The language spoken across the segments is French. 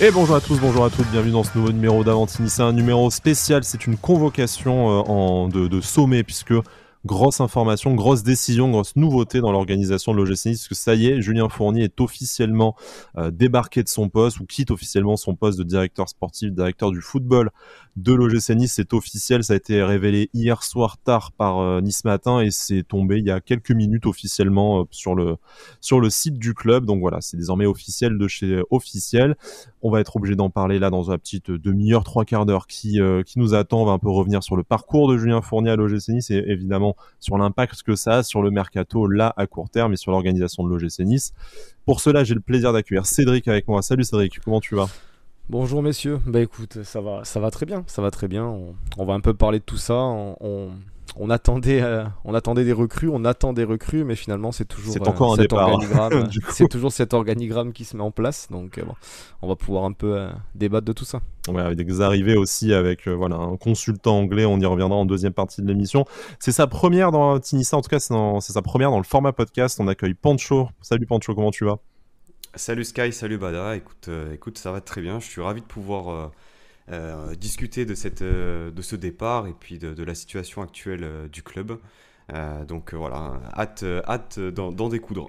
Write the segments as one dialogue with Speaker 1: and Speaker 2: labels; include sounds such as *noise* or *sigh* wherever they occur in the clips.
Speaker 1: Et bonjour à tous, bonjour à toutes, bienvenue dans ce nouveau numéro d'Avantini. C'est un numéro spécial, c'est une convocation euh, en, de, sommet, puisque grosse information, grosse décision, grosse nouveauté dans l'organisation de l'OGC Nice, puisque ça y est, Julien Fournier est officiellement euh, débarqué de son poste, ou quitte officiellement son poste de directeur sportif, directeur du football de l'OGC Nice. C'est officiel, ça a été révélé hier soir tard par euh, Nice Matin et c'est tombé il y a quelques minutes officiellement euh, sur, le, sur le site du club. Donc voilà, c'est désormais officiel de chez euh, officiel. On va être obligé d'en parler là dans une petite demi-heure, trois quarts d'heure qui, qui nous attend. On va un peu revenir sur le parcours de Julien Fournier à l'OGC Nice et évidemment sur l'impact que ça a sur le mercato là à court terme et sur l'organisation de l'OGC Nice. Pour cela, j'ai le plaisir
Speaker 2: d'accueillir Cédric avec moi.
Speaker 1: Salut Cédric, comment tu vas
Speaker 2: Bonjour messieurs, bah écoute, ça va, ça va très bien, ça va très bien. On, va un peu parler de tout ça. On, attendait, euh, on attendait des recrues, on attend des recrues, mais finalement c'est toujours encore euh, un cet hein, organigramme, *laughs* c'est toujours cet organigramme qui se met en place. Donc euh, on va pouvoir un peu débattre de tout ça.
Speaker 1: Ouais, avec aussi avec voilà un consultant anglais. On y reviendra en deuxième partie de l'émission. C'est sa première dans en tout cas c'est sa première dans le format podcast. On accueille Pancho. Salut Pancho, comment tu vas
Speaker 3: Salut Sky, salut Bada. Écoute, euh, écoute, ça va très bien. Je suis ravi de pouvoir euh, euh, discuter de, cette, de ce départ et puis de la situation actuelle du club. Euh, donc euh, voilà, hâte, euh, hâte d'en découdre.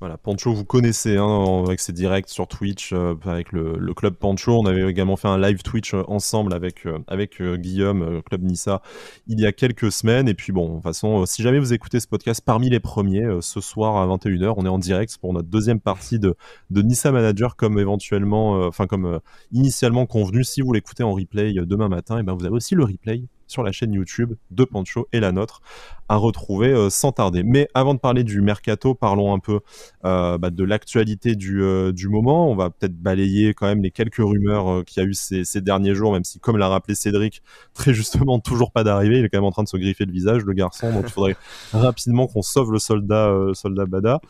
Speaker 1: Voilà, Pancho, vous connaissez hein, avec ses directs sur Twitch, avec le, club Pancho. On avait également fait un live Twitch ensemble avec, avec Guillaume, club Nissa, il y a quelques semaines. Et puis bon, de toute façon, si jamais vous écoutez ce podcast parmi les premiers, ce soir à 21h, on est en direct pour notre deuxième partie de, de Nissa Manager, comme éventuellement, enfin, comme initialement convenu. Si vous l'écoutez en replay demain matin, et eh ben vous avez aussi le replay sur la chaîne YouTube de Pancho et la nôtre à retrouver euh, sans tarder. Mais avant de parler du mercato, parlons un peu euh, bah, de l'actualité euh, du, moment. On va peut-être balayer quand même les quelques rumeurs qu'il y a eu ces, derniers jours, même si, comme l'a rappelé Cédric, très justement, toujours pas d'arrivée. Il est quand même en train de se griffer le visage, le garçon. Donc il faudrait *laughs* rapidement qu'on sauve le soldat, soldat Bada.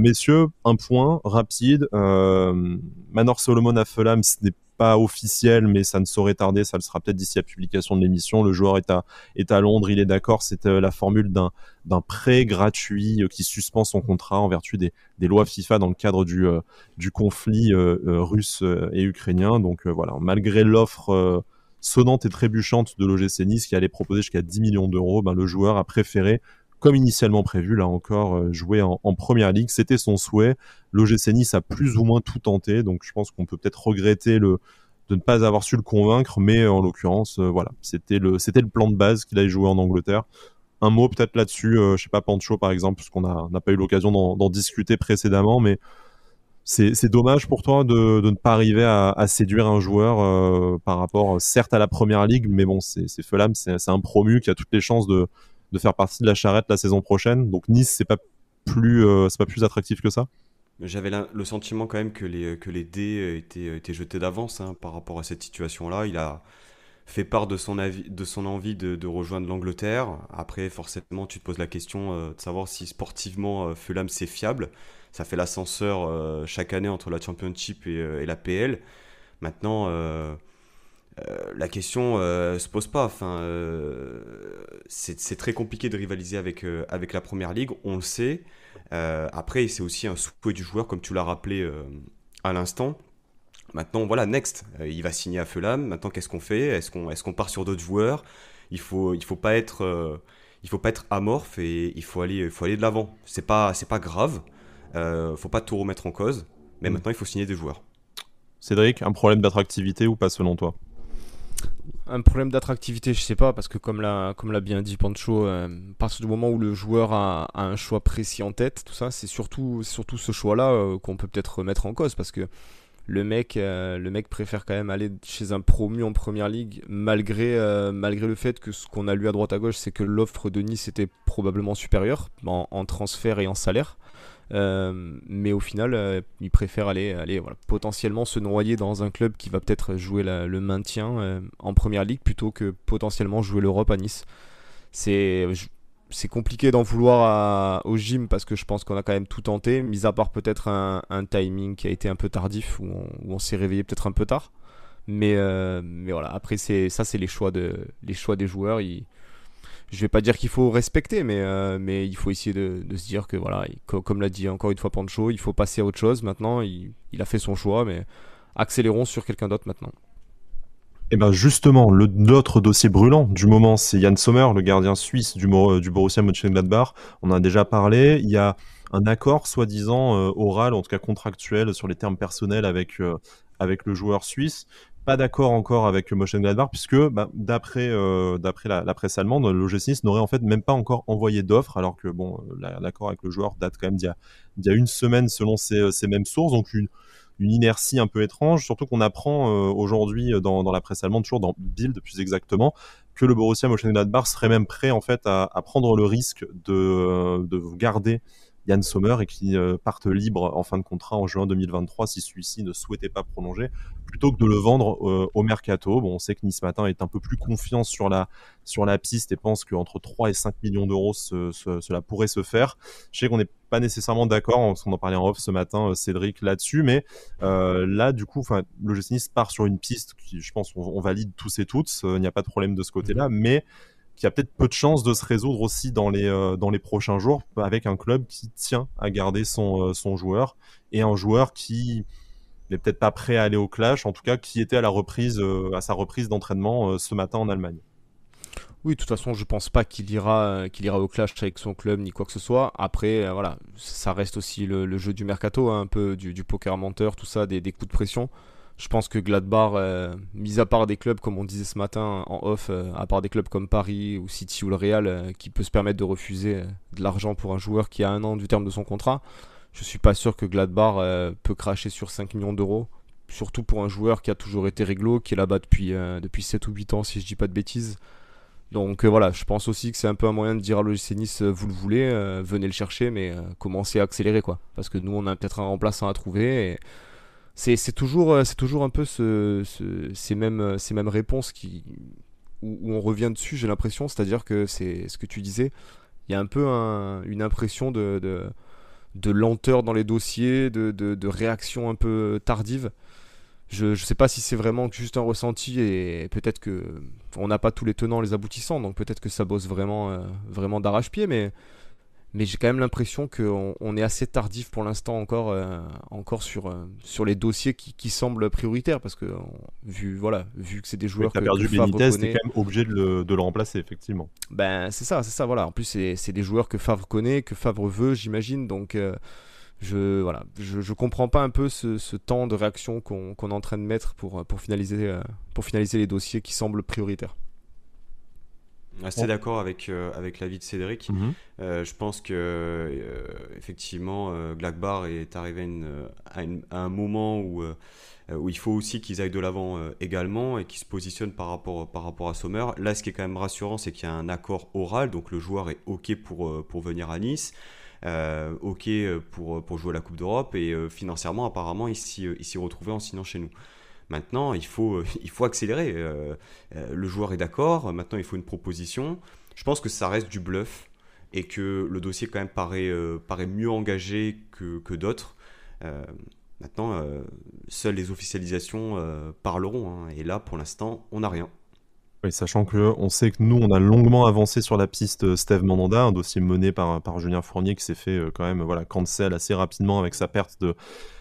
Speaker 1: messieurs, un point rapide. Manor Solomon à ce n'est pas officiel, mais ça ne saurait tarder, ça le sera peut-être d'ici la publication de l'émission. Le joueur est à, est à Londres, il est d'accord, c'est euh, la formule d'un, d'un prêt gratuit euh, qui suspend son contrat en vertu des, lois FIFA dans le cadre du, euh, du conflit russe et ukrainien. Donc voilà, malgré l'offre sonnante et trébuchante de l'OGC Nice qui allait proposer jusqu'à 10 millions d'euros, ben, le joueur a préféré comme initialement prévu, là encore, euh, jouer en, première ligue. C'était son souhait. L'OGC Nice a plus ou moins tout tenté, donc je pense qu'on peut peut-être regretter de ne pas avoir su le convaincre, mais euh, en l'occurrence, euh, voilà, c'était le, plan de base qu'il allait jouer en Angleterre. Un mot peut-être là-dessus, je je sais pas, Pancho par exemple, parce qu'on n'a pas eu l'occasion d'en, discuter précédemment, mais c'est, dommage pour toi de, ne pas arriver à, séduire un joueur par rapport, certes, à la première ligue, mais bon, c'est, c'est c'est, un promu qui a toutes les chances de, de faire partie de la charrette la saison prochaine. Donc Nice, c'est pas plus, euh, c'est pas plus attractif que ça.
Speaker 3: J'avais le sentiment quand même que les, que les dés euh, étaient, euh, étaient jetés d'avance hein, par rapport à cette situation-là. Il a fait part de son, avis, de son envie de, rejoindre l'Angleterre. Après, forcément, tu te poses la question de savoir si sportivement Fulham c'est fiable. Ça fait l'ascenseur chaque année entre la Championship et, et la PL. Maintenant, euh, la question euh, se pose pas. Enfin, euh, c'est très compliqué de rivaliser avec, avec la première ligue, on le sait. après, c'est aussi un souhait du joueur, comme tu l'as rappelé à l'instant. Maintenant, voilà, next. il va signer à Fulham. Maintenant, qu'est-ce qu'on fait Est-ce qu'on est part sur d'autres joueurs Il faut, il faut pas être. faut pas être amorphe et il faut aller, faut aller de l'avant. C'est pas, c'est pas grave. faut pas tout remettre en cause. Mais mm. maintenant, il faut signer des joueurs.
Speaker 1: Cédric, un problème d'attractivité ou pas selon toi
Speaker 2: un problème d'attractivité, je sais pas, parce que comme l'a comme l'a bien dit Pancho, parce euh, à du moment où le joueur a, un choix précis en tête, tout ça, c'est surtout surtout ce choix-là euh, qu'on peut peut-être remettre en cause, parce que le mec euh, le mec préfère quand même aller chez un promu en première ligue, malgré malgré le fait que ce qu'on a lu à droite à gauche, c'est que l'offre de Nice était probablement supérieure en transfert et en salaire. Euh, mais au final, euh, il préfère aller, aller voilà, potentiellement se noyer dans un club qui va peut-être jouer le maintien euh, en première ligue plutôt que potentiellement jouer l'Europe à Nice. C'est. compliqué d'en vouloir au gym parce que je pense qu'on a quand même tout tenté, mis à part peut-être un, timing qui a été un peu tardif, où on, s'est réveillé peut-être un peu tard. Mais, mais voilà, après, ça, c'est les, choix les choix des joueurs je vais pas dire qu'il faut respecter, mais, euh, mais il faut essayer de, se dire que, voilà, comme l'a dit encore une fois Pancho, il faut passer à autre chose maintenant. Il, a fait son choix, mais accélérons sur quelqu'un d'autre maintenant.
Speaker 1: Et eh bien justement, l'autre dossier brûlant du moment, c'est Yann Sommer, le gardien suisse du, du Borussia Mönchengladbach. On en a déjà parlé. Il y a un accord soi-disant euh, oral, en tout cas contractuel, sur les termes personnels avec, euh, avec le joueur suisse pas d'accord encore avec le puisque bah, d'après euh, d'après la, presse allemande, l'OGC n'aurait en fait même pas encore envoyé d'offres alors que bon l'accord avec le joueur date quand même d'il y, a, une semaine selon ces, mêmes sources donc une, une inertie un peu étrange, surtout qu'on apprend euh, aujourd'hui dans, la presse allemande, toujours dans Bild plus exactement, que le Borussia bar serait même prêt en fait à, prendre le risque de, de garder Yann Sommer et qui euh, partent libres en fin de contrat en juin 2023 si celui-ci ne souhaitait pas prolonger, plutôt que de le vendre euh, au mercato. Bon, on sait que Nice Matin est un peu plus confiant sur la, sur la piste et pense qu'entre 3 et 5 millions d'euros, cela pourrait se faire. Je sais qu'on n'est pas nécessairement d'accord, on en parlait en off ce matin, euh, Cédric, là-dessus, mais là, du coup, le Nice part sur une piste qui, je pense, on, on valide tous et toutes, il n'y a pas de problème de ce côté-là, mm-hmm. mais qui a peut-être peu de chances de se résoudre aussi dans les, euh, dans les prochains jours avec un club qui tient à garder son, euh, son joueur et un joueur qui n'est peut-être pas prêt à aller au clash, en tout cas qui était à, la reprise, euh, à sa reprise d'entraînement ce
Speaker 2: matin en Allemagne. Oui, de toute façon, je pense pas qu'il ira, qu'il ira au clash avec son club ni quoi que ce soit. Après, voilà, ça reste aussi le, jeu du mercato, hein, un peu du, poker menteur, tout ça, des coups de pression. Je pense que Gladbach, euh, mis à part des clubs, comme on disait ce matin en off, euh, à part des clubs comme Paris ou City ou le Real, euh, qui peut se permettre de refuser de l'argent pour un joueur qui a un an du terme de son contrat, je ne suis pas sûr que Gladbach peut cracher sur 5 millions d'euros. Surtout pour un joueur qui a toujours été réglo, qui est là-bas depuis, depuis 7 ou 8 ans, si je dis pas de bêtises. Donc voilà, je pense aussi que c'est un peu un moyen de dire à l'OGC Nice, vous le voulez, venez le chercher, mais commencez à accélérer quoi. Parce que nous, on a peut-être un remplaçant à trouver. Et c'est toujours, euh, toujours un peu ces, mêmes, euh, ces mêmes réponses qui, où, on revient dessus, j'ai l'impression. C'est-à-dire que c'est ce que tu disais, il y a un peu une impression de, de, lenteur dans les dossiers, de, de, réaction un peu tardive. Je ne sais pas si c'est vraiment juste un ressenti et peut-être que on n'a pas tous les tenants, les aboutissants, donc peut-être que ça bosse vraiment, euh, vraiment d'arrache-pied, mais mais j'ai quand même l'impression qu'on est assez tardif pour l'instant encore, euh, encore sur, euh, sur les dossiers qui, semblent prioritaires parce que vu, voilà, vu que c'est des joueurs qui que perdu Benitez, t'es quand même obligé de le, remplacer effectivement. Ben c'est ça, c'est ça, En plus c'est des joueurs que Favre connaît, que Favre veut, j'imagine, donc. Euh, je voilà, je, comprends pas un peu ce, temps de réaction qu'on est en train de mettre pour, pour, finaliser, pour finaliser les dossiers qui semblent prioritaires
Speaker 3: assez d'accord euh, avec, l'avis de Cédric. Mhm. Euh, je pense que euh, effectivement, Glackbar est arrivé à, un moment où, où il faut aussi qu'ils aillent de l'avant également et qu'ils se positionnent par rapport, par rapport à Sommer. Là, ce qui est quand même rassurant, c'est qu'il y a un accord oral, donc le joueur est OK pour, pour venir à Nice. ok pour, pour jouer la Coupe d'Europe et financièrement apparemment il s'y retrouver en signant chez nous. Maintenant, il faut, *laughs* il faut accélérer. Euh, euh, le joueur est d'accord. Maintenant, il faut une proposition. Je pense que ça reste du bluff et que le dossier quand même paraît, euh, paraît mieux engagé que, que d'autres. maintenant, seules les officialisations parleront. Hein. et là, pour l'instant, on n'a rien.
Speaker 1: sachant que on sait que nous, on a longuement avancé sur la piste Steve Mandanda, un dossier mené par, par Julien Fournier qui s'est fait quand même voilà, cancel assez rapidement avec sa perte de,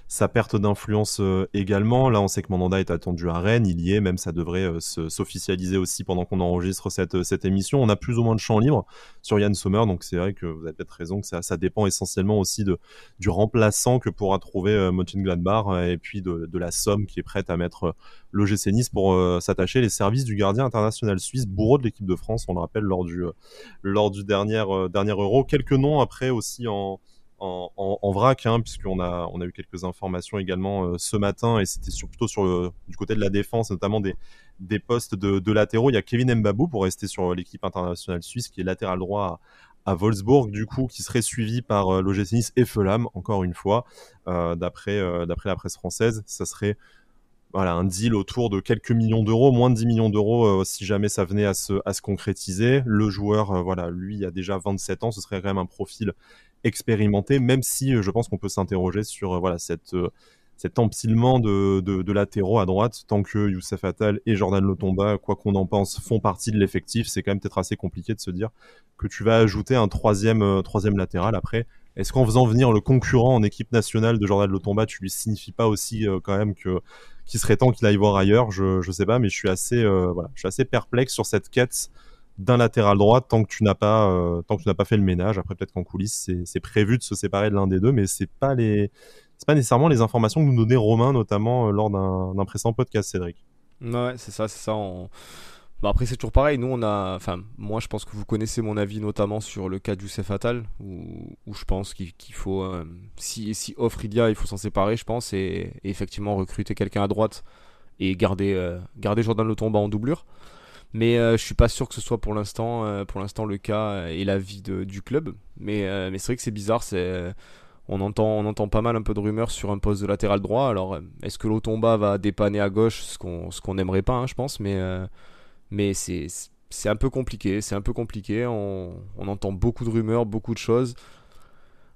Speaker 1: sa perte d'influence euh, également. Là, on sait que Mandanda est attendu à Rennes, il y est, même ça devrait euh, s'officialiser aussi pendant qu'on enregistre cette, euh, cette émission. On a plus ou moins de champ libre sur Yann Sommer, donc c'est vrai que vous avez peut-être raison que ça, dépend essentiellement aussi de, du remplaçant que pourra trouver Motin Gladbach et puis de, la somme qui est prête à mettre le GC Nice pour s'attacher les services du gardien international suisse, bourreau de l'équipe de France, on le rappelle, lors du, lors du dernier, dernier Euro. Quelques noms après aussi en en, vrac, hein, puisqu'on a, on a eu quelques informations également euh, ce matin, et c'était surtout plutôt euh, du côté de la défense, notamment des, postes de, latéraux. Il y a Kevin Mbabou pour rester sur euh, l'équipe internationale suisse, qui est latéral droit à, Wolfsburg, du coup, qui serait suivi par euh, l'OGC et Felam, encore une fois, d'après la presse française. Ça serait un deal autour de quelques millions d'euros, moins de 10 millions d'euros si jamais ça venait à se, concrétiser. Le joueur, voilà, lui a déjà 27 ans, ce serait quand même un profil expérimenté, même si euh, je pense qu'on peut s'interroger sur euh, voilà cette euh, cet empilement de, de, latéraux à droite, tant que Youssef Attal et Jordan Lotomba, quoi qu'on en pense, font partie de l'effectif, c'est quand même peut-être assez compliqué de se dire que tu vas ajouter un troisième, troisième latéral après. Est-ce qu'en faisant venir le concurrent en équipe nationale de Jordan Lotomba, tu lui signifies pas aussi quand même que qu'il serait temps qu'il aille voir ailleurs Je ne sais pas, mais je suis assez voilà, je suis assez perplexe sur cette quête d'un latéral droit tant que tu n'as pas euh, tant que tu n'as pas fait le ménage. Après peut-être qu'en coulisses c'est prévu de se séparer de l'un des deux, mais c'est pas les pas nécessairement les informations que nous donnait Romain notamment euh, lors d'un précédent podcast, Cédric.
Speaker 2: Ouais, c'est ça, c'est ça. Bah, après c'est toujours pareil. Nous on a, enfin moi je pense que vous connaissez mon avis notamment sur le cas de Youssef où, je pense qu'il faut euh, si si offre il y a, il faut s'en séparer je pense et, effectivement recruter quelqu'un à droite et garder garder Jordan Le Tomba en doublure. Mais euh, je suis pas sûr que ce soit pour l'instant, euh, pour l'instant le cas euh, et la vie du club. Mais, c'est vrai que c'est bizarre. on entend, on entend pas mal un peu de rumeurs sur un poste de latéral droit. Alors, est-ce que l'automba va dépanner à gauche, ce qu'on n'aimerait pas, hein, je pense, mais, c'est un peu compliqué. C'est un peu compliqué. on, entend beaucoup de rumeurs, beaucoup de choses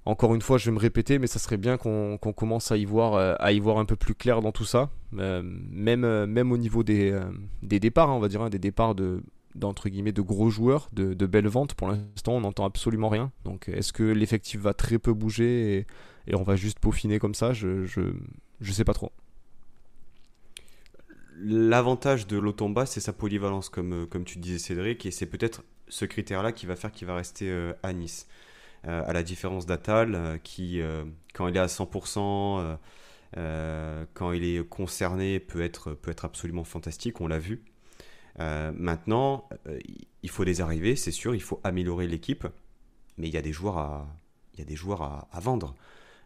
Speaker 2: encore une fois, je vais me répéter, mais ça serait bien qu'on commence à y, voir, euh, à y voir un peu plus clair dans tout ça, euh, même, euh, même au niveau des, départs, hein, on va dire, hein, des départs de d'entre guillemets de gros joueurs, de, belles ventes. Pour l'instant, on n'entend absolument rien. Donc, est-ce que l'effectif va très peu bouger et, on va juste peaufiner comme ça Je je, sais pas trop.
Speaker 3: L'avantage de l'Automba, c'est sa polyvalence, comme, comme tu disais Cédric, et c'est peut-être ce critère-là qui va faire qu'il va rester à Nice. Euh, à la différence d'Atal, euh, qui, euh, quand il est à 100%, quand il est concerné, peut être, peut être absolument fantastique, on l'a vu. maintenant, il faut des arrivées, c'est sûr, il faut améliorer l'équipe, mais il y a des joueurs à, il y des joueurs à, vendre.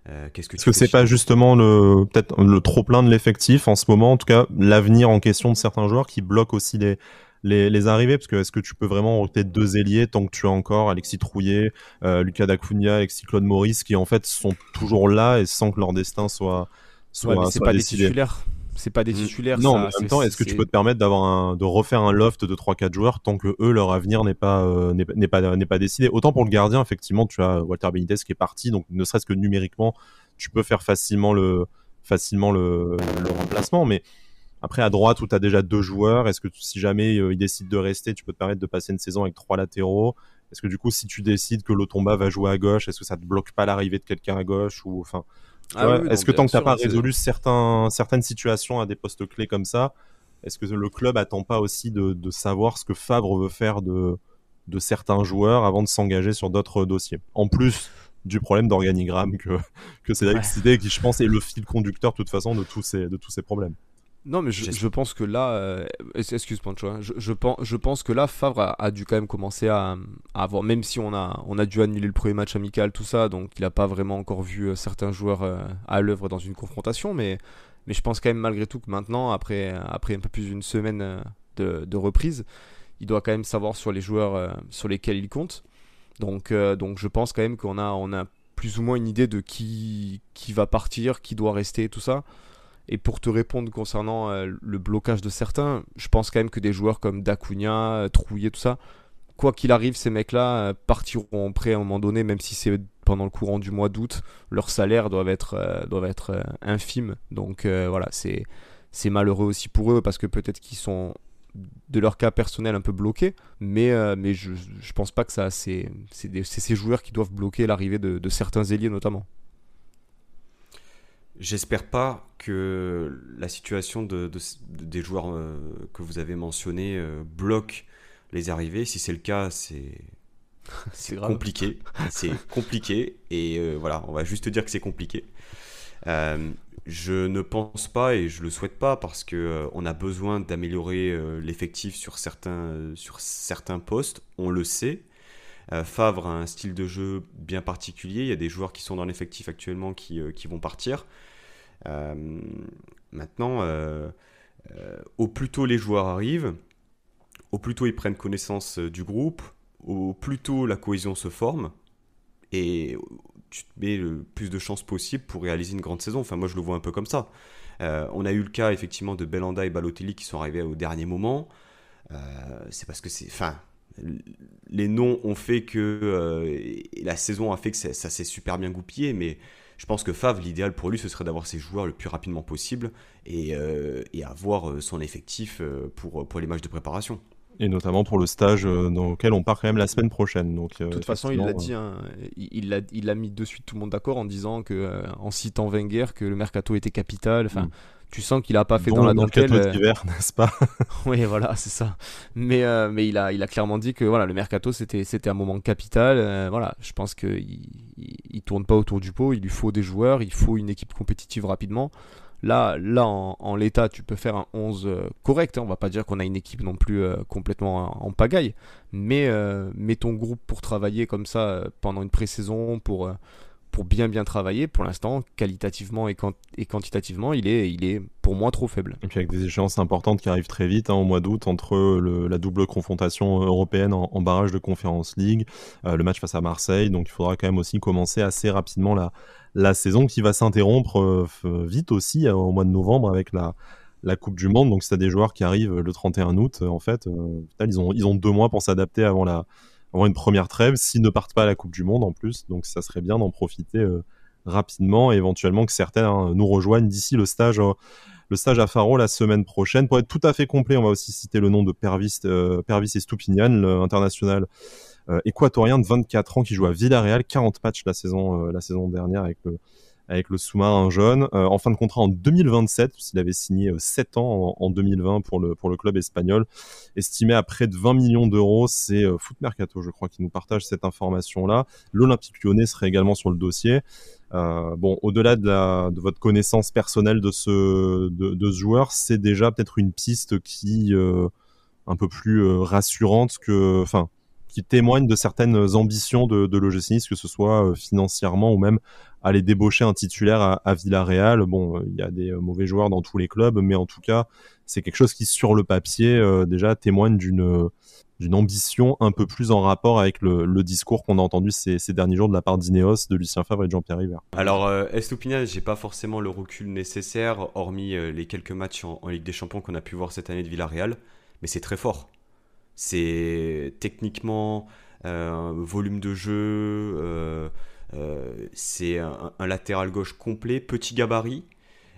Speaker 3: Euh, qu'est-ce que ce
Speaker 1: que pas justement le peut-être le trop plein de l'effectif en ce moment, en tout cas l'avenir en question de certains joueurs qui bloquent aussi des les, les arrivées Parce que est-ce que tu peux vraiment ôter deux ailiers tant que tu as encore Alexis Trouillet, euh, Lucas Dacunia, Alexis Claude Maurice qui en fait sont toujours là et sans que leur destin soit, soit, c'est pas Des titulaires.
Speaker 2: C'est pas des titulaires. Non, mais en même temps, est-ce que tu peux te
Speaker 1: permettre d'avoir de refaire un loft de 3-4 joueurs tant que eux leur avenir n'est pas euh, n'est, pas pas décidé. Autant pour le gardien, effectivement, tu as Walter Benitez qui est parti, donc ne serait-ce que numériquement, tu peux faire facilement le facilement le remplacement, mais après, à droite, où tu as déjà deux joueurs, est-ce que si jamais euh, ils décident de rester, tu peux te permettre de passer une saison avec trois latéraux Est-ce que du coup, si tu décides que l'Otomba va jouer à gauche, est-ce que ça te bloque pas l'arrivée de quelqu'un à gauche ou enfin ah Est-ce que tant que t'as pas résolu certains, certaines situations à des postes clés comme ça, est-ce que le club attend pas aussi de, de, savoir ce que Fabre veut faire de, de certains joueurs avant de s'engager sur d'autres dossiers En plus du problème d'organigramme que, que c'est ouais. qui je pense, est le fil conducteur de toute façon de tous ces, de tous ces problèmes.
Speaker 2: Non, mais je, pense que là, euh, excuse Pancho, hein, je, pense, que là, Favre a, dû quand même commencer à, avoir, même si on a, dû annuler le premier match amical, tout ça, donc il n'a pas vraiment encore vu euh, certains joueurs euh, à l'œuvre dans une confrontation, mais, je pense quand même malgré tout que maintenant, après, un peu plus d'une semaine de, reprise, il doit quand même savoir sur les joueurs sur lesquels il compte. Donc, je pense quand même qu'on a, on a plus ou moins une idée de qui, qui va partir, qui doit rester, tout ça. Et pour te répondre concernant euh, le blocage de certains, je pense quand même que des joueurs comme Dacunia, euh, Trouillet, tout ça, quoi qu'il arrive, ces mecs-là euh, partiront en à un moment donné, même si c'est pendant le courant du mois d'août, leurs salaires doivent être, doivent être infimes. Donc voilà, c'est, c'est malheureux aussi pour eux parce que peut-être qu'ils sont de leur cas personnel un peu bloqués, mais, mais je, ne pense pas que ça, c'est, c'est, ces joueurs qui doivent bloquer l'arrivée de, certains ailiers notamment.
Speaker 3: J'espère pas que la situation des joueurs euh, que vous avez mentionnés euh, bloque les arrivées. Si c'est le cas, c'est *laughs* compliqué. *laughs* c'est compliqué et euh, voilà, on va juste dire que c'est compliqué. je ne pense pas et je le souhaite pas parce qu'on a besoin d'améliorer l'effectif sur certains sur certains postes. On le sait. Euh, Favre a un style de jeu bien particulier. Il y a des joueurs qui sont dans l'effectif actuellement qui, euh, vont partir. Euh, maintenant, au plus tôt les joueurs arrivent, au plus tôt ils prennent connaissance du groupe, au plus tôt la cohésion se forme, et tu te mets le plus de chances possible pour réaliser une grande saison. Enfin, moi, je le vois un peu comme ça. on a eu le cas, effectivement, de Belanda et Balotelli qui sont arrivés au dernier moment. c'est parce que c'est... Enfin, les noms ont fait que euh, la saison a fait que ça, s'est super bien goupillé, mais je pense que Favre, l'idéal pour lui, ce serait d'avoir ses joueurs le plus rapidement possible et, euh, avoir euh, son effectif pour, pour les matchs de préparation.
Speaker 1: Et notamment pour le stage dans lequel on part quand même la semaine prochaine. Donc, de toute façon, il l'a dit,
Speaker 3: hein, il,
Speaker 2: a, mis de suite tout le monde d'accord en disant que, en citant Wenger, que le mercato était capital. Enfin, mm tu sens qu'il a pas fait dans la dentelle euh. *laughs* n'est-ce pas *laughs* Oui, voilà, c'est ça. Mais euh, mais il a il a clairement dit que voilà, le mercato c'était c'était un moment capital. Euh, voilà, je pense que il, tourne pas autour du pot. Il lui faut des joueurs, il faut une équipe compétitive rapidement. Là, là en, l'état, tu peux faire un 11 correct. On hein. On va pas dire qu'on a une équipe non plus complètement en, pagaille, mais met ton groupe pour travailler comme ça pendant une pré-saison pour pour bien bien travailler, pour l'instant, qualitativement et, quantitativement, il est, il est pour moi trop faible.
Speaker 1: Et puis avec des échéances importantes qui arrivent très vite hein, au mois d'août entre la double confrontation euh, européenne en, barrage de Conférence League, euh, le match face à Marseille, donc il faudra quand même aussi commencer assez rapidement la, saison qui va s'interrompre euh, vite aussi au mois de novembre avec la, Coupe du Monde. Donc c'est tu des joueurs qui arrivent le 31 août, en fait, ils ont deux mois pour s'adapter avant la avoir une première trêve s'ils ne partent pas à la Coupe du Monde en plus. Donc ça serait bien d'en profiter euh, rapidement et éventuellement que certains hein, nous rejoignent d'ici le stage. Euh, le stage à Faro la semaine prochaine. Pour être tout à fait complet, on va aussi citer le nom de Pervis, euh, Pervis Estupinian, l'international euh, équatorien de 24 ans qui joue à Villarreal, 40 matchs la saison, la saison dernière avec le, avec le Souma marin jeune. Euh, en fin de contrat en 2027, puisqu'il avait signé 7 euh, ans en, 2020 pour le, pour le club espagnol, estimé à près de 20 millions d'euros. C'est euh, Foot Mercato, je crois, qui nous partage cette information-là. L'Olympique lyonnais serait également sur le dossier. bon, au-delà de, de votre connaissance personnelle de ce, de, ce joueur, c'est déjà peut-être une piste qui un peu plus rassurante que, enfin, qui témoigne de certaines ambitions de, de l'OGC que ce soit financièrement ou même aller débaucher un titulaire à, Villarreal. Bon, euh, il y a des euh, mauvais joueurs dans tous les clubs, mais en tout cas, c'est quelque chose qui, sur le papier, euh, déjà témoigne d'une d'une ambition un peu plus en rapport avec le, discours qu'on a entendu ces, ces, derniers jours de la part d'Ineos, de Lucien Favre et de Jean-Pierre River.
Speaker 3: Alors, euh, j'ai pas forcément le recul nécessaire, hormis les quelques matchs en, Ligue des Champions qu'on a pu voir cette année de Villarreal, mais c'est très fort. C'est techniquement, volume de jeu, euh, c'est un, latéral gauche complet, petit gabarit.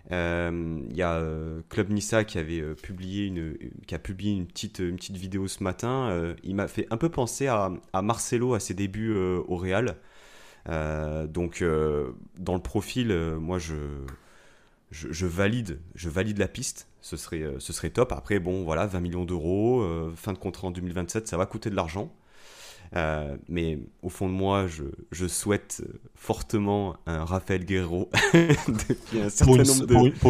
Speaker 3: Il euh, y a euh, Club Nissa qui avait publié une, qui a publié une petite, une petite vidéo ce matin. il m'a fait un peu penser à, Marcelo à ses débuts au Real. donc dans le profil, moi je, je, valide, je valide la piste. Ce serait, ce serait top. Après bon voilà, 20 millions d'euros, fin de contrat en 2027, ça va coûter de l'argent. Euh, mais au fond de moi, je, souhaite fortement un Raphaël Guerrero *laughs* pour,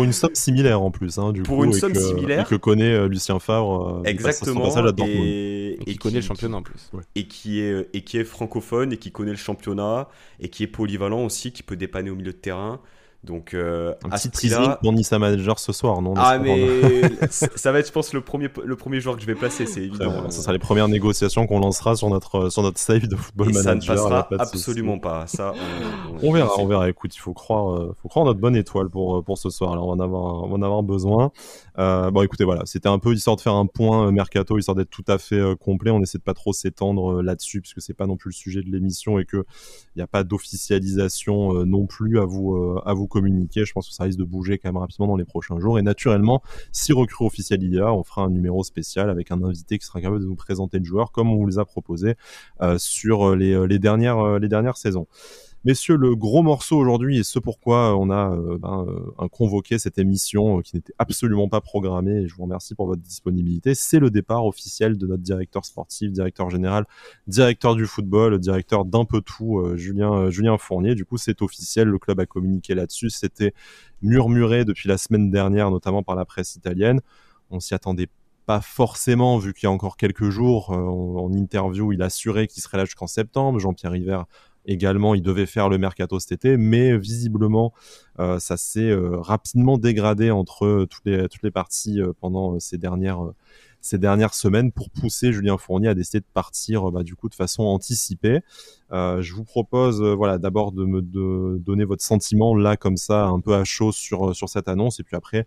Speaker 1: une, somme similaire en plus, hein, pour coup, une et somme que, similaire. que connaît euh, Lucien Favre. Euh, Exactement. qui
Speaker 3: connaît le championnat en plus. Et, qui est, et qui est francophone et qui connaît le championnat et qui est polyvalent aussi, qui peut dépanner au milieu de terrain. Donc, euh, un petit sa pour Nissa Manager ce soir, non Ah, mais *laughs* ça va être, je pense, le premier, le premier joueur que je vais placer, c'est évident. ça sera
Speaker 1: les premières négociations qu'on lancera sur notre, euh, sur notre save de Football Manager. Ça ne passera absolument pas.
Speaker 3: Ça, on, verra,
Speaker 1: on verra. Écoute, il faut croire, euh, faut croire en notre bonne étoile pour, pour ce soir. Alors, on en avoir, on va en avoir besoin. Euh, bon, écoutez, voilà, c'était un peu histoire de faire un point euh, mercato, histoire d'être tout à fait euh, complet. On essaie de pas trop s'étendre là-dessus, puisque c'est pas non plus le sujet de l'émission et que il n'y a pas d'officialisation non plus à vous à vous communiquer. Je pense que ça risque de bouger quand même rapidement dans les prochains jours. Et naturellement, si recrue officielle il on fera un numéro spécial avec un invité qui sera capable de vous présenter le joueur comme on vous les a proposés sur les, les dernières les dernières saisons. Messieurs, le gros morceau aujourd'hui et ce pourquoi on a euh, ben, euh, convoqué cette émission euh, qui n'était absolument pas programmée, et je vous remercie pour votre disponibilité, c'est le départ officiel de notre directeur sportif, directeur général, directeur du football, directeur d'un peu tout, Julien, Julien Fournier. Du coup, c'est officiel, le club a communiqué là-dessus, c'était murmuré depuis la semaine dernière, notamment par la presse italienne. On s'y attendait pas forcément, vu qu'il y a encore quelques jours, en interview, il assurait qu'il serait là jusqu'en septembre. Jean-Pierre River également. il devait faire le mercato cet été, mais visiblement, euh, ça s'est euh, rapidement dégradé entre euh, toutes, les, parties pendant ces dernières, ces dernières semaines pour pousser Julien Fournier à décider de partir bah, du coup de façon anticipée. je vous propose voilà d'abord de me donner votre sentiment là comme ça un peu à chaud sur, sur cette annonce et puis après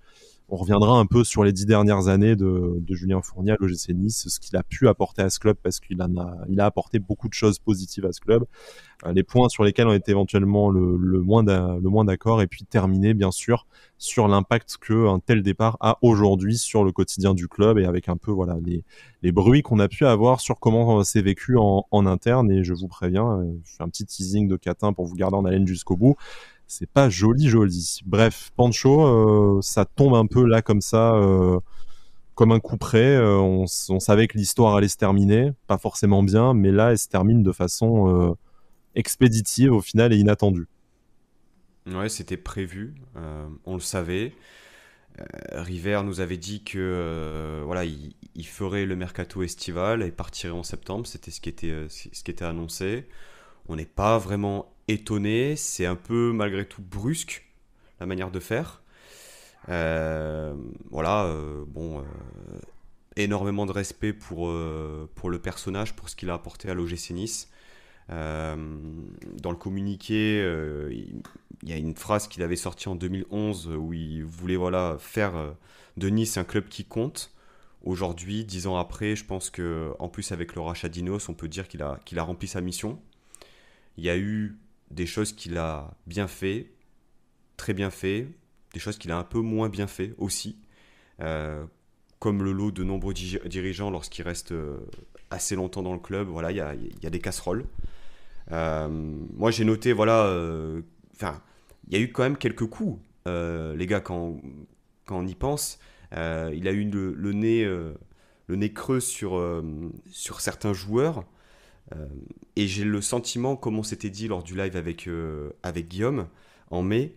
Speaker 1: on reviendra un peu sur les dix dernières années de, Julien Fournier à l'OGC Nice, ce qu'il a pu apporter à ce club parce qu'il en a, il a apporté beaucoup de choses positives à ce club. Euh, les points sur lesquels on était éventuellement le, le moins d'accord et puis terminer bien sûr sur l'impact que un tel départ a aujourd'hui sur le quotidien du club et avec un peu voilà les, bruits qu'on a pu avoir sur comment s'est euh, vécu en, en, interne et je vous préviens, euh, je fais un petit teasing de Catin pour vous garder en haleine jusqu'au bout c'est pas joli joli. Bref, Pancho, euh, ça tombe un peu là comme ça, euh, comme un coup près. Euh, on, savait que l'histoire allait se terminer, pas forcément bien, mais là, elle se termine de façon expéditive au final et inattendue.
Speaker 3: Ouais, c'était prévu, on le savait. River nous avait dit que voilà, ferait le mercato estival et partirait en septembre. C'était ce qui était ce qui était annoncé. On n'est pas vraiment étonné, c'est un peu malgré tout brusque la manière de faire. Euh, voilà, euh, bon, euh, énormément de respect pour, pour le personnage, pour ce qu'il a apporté à l'OGC Nice. dans le communiqué, il, y a une phrase qu'il avait sortie en 2011 où il voulait voilà, faire de Nice un club qui compte. Aujourd'hui, dix ans après, je pense que en plus avec le rachat d'Inos, on peut dire qu'il a, qu'il a rempli sa mission. Il y a eu des choses qu'il a bien fait, très bien fait, des choses qu'il a un peu moins bien fait aussi, euh, comme le lot de nombreux dirigeants lorsqu'ils restent euh, assez longtemps dans le club. Voilà, il y, a, des casseroles. Euh, moi, j'ai noté, voilà, enfin, il y a eu quand même quelques coups, les gars, quand, quand, on y pense. il a eu le, nez, le nez creux sur, sur certains joueurs. Euh, et j'ai le sentiment, comme on s'était dit lors du live avec, euh, avec Guillaume en mai,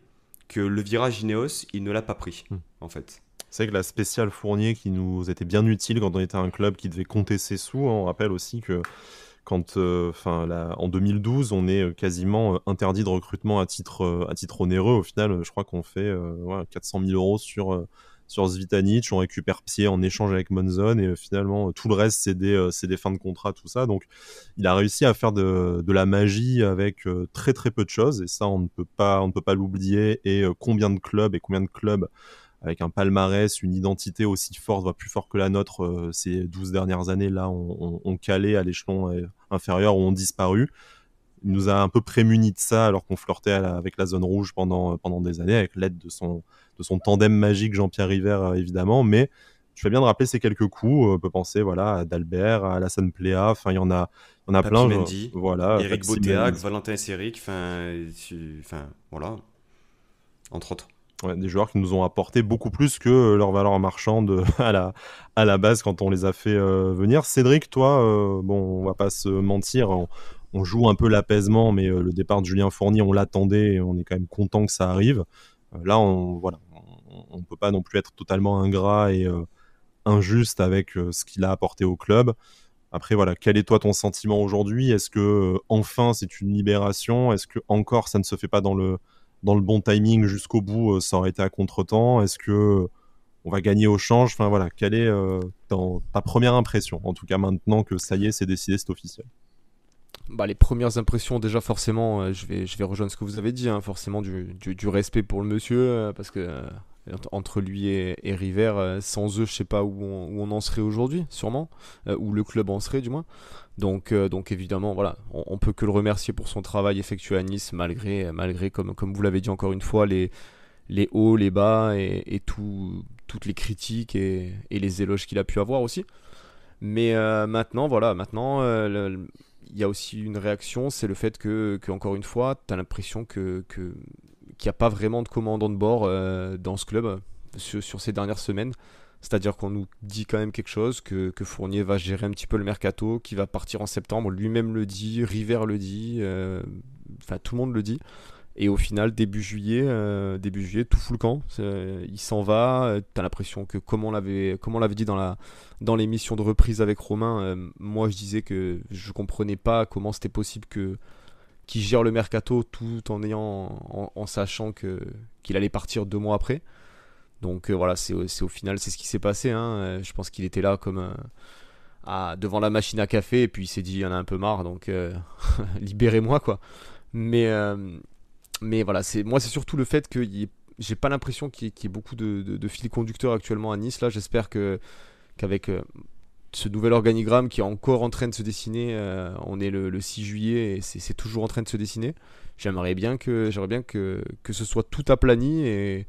Speaker 3: que le virage Ineos, il ne l'a pas pris, hmm. en fait. C'est que la spéciale
Speaker 1: Fournier qui nous était bien utile quand on était un club qui devait compter ses sous, hein, on rappelle aussi que quand, euh, en 2012, on est quasiment interdit de recrutement à titre, à titre onéreux. Au final, je crois qu'on fait 400 000 euros sur sur Zvitanic, on récupère Pied en échange avec Monzon, et euh, finalement, euh, tout le reste, c'est des, euh, des fins de contrat, tout ça. Donc, il a réussi à faire de, la magie avec très très peu de choses, et ça, on ne peut pas, pas l'oublier. Et combien de clubs et combien de clubs avec un palmarès, une identité aussi forte, voire plus forte que la nôtre ces 12 dernières années, là, on, calé à l'échelon inférieur ou ont disparu il nous a un peu prémunis de ça alors qu'on flirtait avec la zone rouge pendant, euh, pendant des années, avec l'aide de son, de son tandem magique Jean-Pierre River euh, évidemment, mais je fais bien de rappeler ces quelques coups. Euh, on peut penser voilà à Dalbert, à Alassane Pléa. Enfin, il y en a, a plein. Mendy, voilà, Eric Botéac,
Speaker 3: Valentin Séric. Enfin, voilà, entre autres.
Speaker 1: des joueurs qui nous ont apporté beaucoup plus que leur valeur marchande *laughs* à la, à la base quand on les a fait venir. Cédric, toi, bon, on va pas se mentir, on joue un peu l'apaisement, mais euh, le départ de Julien Fournier, on l'attendait on est quand même content que ça arrive. Euh, là, on voilà, on, peut pas non plus être totalement ingrat et euh, injuste avec ce qu'il a apporté au club. Après, voilà, quel est toi ton sentiment aujourd'hui Est-ce que enfin c'est une libération Est-ce que encore ça ne se fait pas dans le, dans le bon timing jusqu'au bout Ça aurait été à contre-temps Est-ce que on va gagner au change Enfin voilà, quelle est ta première impression En tout cas, maintenant que ça y est, c'est décidé, c'est officiel.
Speaker 2: Bah, les premières impressions, déjà forcément, euh, je, vais, je vais rejoindre ce que vous avez dit, hein, forcément du, respect pour le monsieur, euh, parce que euh, entre lui et, River, sans eux, je sais pas où on, en serait aujourd'hui, sûrement, où le club en serait du moins. Donc, donc évidemment, voilà, on, on, peut que le remercier pour son travail effectué à Nice, malgré, malgré comme, comme vous l'avez dit encore une fois, les, les hauts, les bas et, tout, toutes les critiques et, et les éloges qu'il a pu avoir aussi. Mais maintenant, voilà, maintenant, il y a aussi une réaction, c'est le fait que, encore une fois, tu as l'impression que qu'il n'y a pas vraiment de commandant de bord euh, dans ce club sur, ces dernières semaines. C'est-à-dire qu'on nous dit quand même quelque chose, que, Fournier va gérer un petit peu le mercato, qui va partir en septembre, lui-même le dit, River le dit, euh, enfin tout le monde le dit. Et au final, début juillet, euh, début juillet, tout fout le camp. Euh, il s'en va. tu euh, T'as l'impression que, comme on l'avait, l'avait dit dans la, dans l'émission de reprise avec Romain, moi je disais que je comprenais pas comment c'était possible que, qu'il gère le mercato tout en ayant, en, sachant que, qu'il allait partir deux mois après. Donc voilà, c'est, au final, c'est ce qui s'est passé. Hein. je pense qu'il était là comme. À, devant la machine à café et puis il s'est dit il y en a un peu marre donc *laughs* libérez-moi quoi mais mais voilà, c'est moi c'est surtout le fait que j'ai pas l'impression qu'il y, ait beaucoup de, fil conducteurs actuellement à Nice. Là, j'espère que qu'avec euh, ce nouvel organigramme qui est encore en train de se dessiner, euh, on est le, 6 juillet et c'est toujours en train de se dessiner. J'aimerais bien que j'aimerais bien que, que ce soit tout aplani et